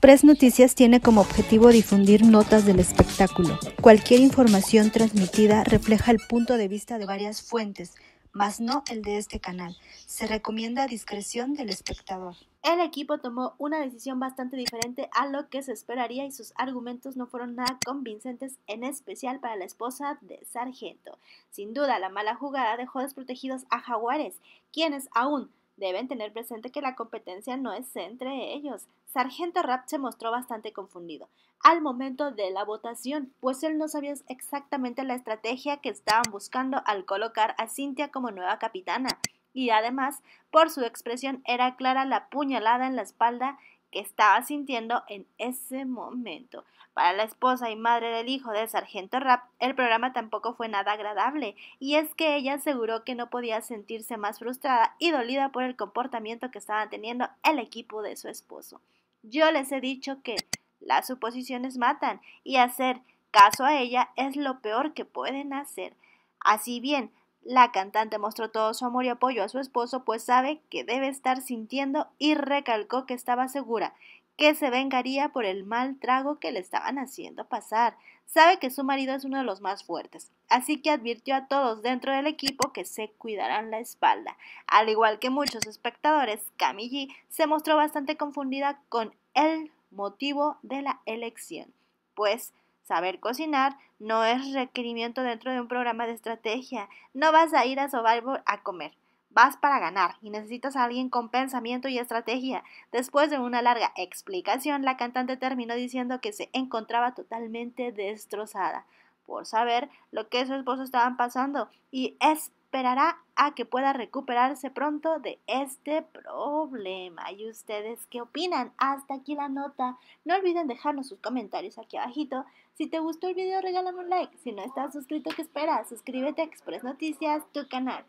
Press Noticias tiene como objetivo difundir notas del espectáculo. Cualquier información transmitida refleja el punto de vista de varias fuentes, más no el de este canal. Se recomienda discreción del espectador. El equipo tomó una decisión bastante diferente a lo que se esperaría y sus argumentos no fueron nada convincentes, en especial para la esposa de Sargento. Sin duda, la mala jugada dejó desprotegidos a Jaguares, quienes aún Deben tener presente que la competencia no es entre ellos. Sargento Rapp se mostró bastante confundido al momento de la votación, pues él no sabía exactamente la estrategia que estaban buscando al colocar a Cynthia como nueva capitana. Y además, por su expresión, era clara la puñalada en la espalda que estaba sintiendo en ese momento. Para la esposa y madre del hijo del sargento Rapp, el programa tampoco fue nada agradable, y es que ella aseguró que no podía sentirse más frustrada y dolida por el comportamiento que estaba teniendo el equipo de su esposo. Yo les he dicho que las suposiciones matan, y hacer caso a ella es lo peor que pueden hacer. Así bien, la cantante mostró todo su amor y apoyo a su esposo, pues sabe que debe estar sintiendo y recalcó que estaba segura que se vengaría por el mal trago que le estaban haciendo pasar. Sabe que su marido es uno de los más fuertes, así que advirtió a todos dentro del equipo que se cuidarán la espalda. Al igual que muchos espectadores, Camille se mostró bastante confundida con el motivo de la elección, pues Saber cocinar no es requerimiento dentro de un programa de estrategia. No vas a ir a survival a comer. Vas para ganar y necesitas a alguien con pensamiento y estrategia. Después de una larga explicación, la cantante terminó diciendo que se encontraba totalmente destrozada por saber lo que su esposo estaban pasando y es esperará a que pueda recuperarse pronto de este problema. ¿Y ustedes qué opinan? Hasta aquí la nota. No olviden dejarnos sus comentarios aquí abajito. Si te gustó el video, regálame un like. Si no estás suscrito, ¿qué esperas? Suscríbete a Express Noticias, tu canal.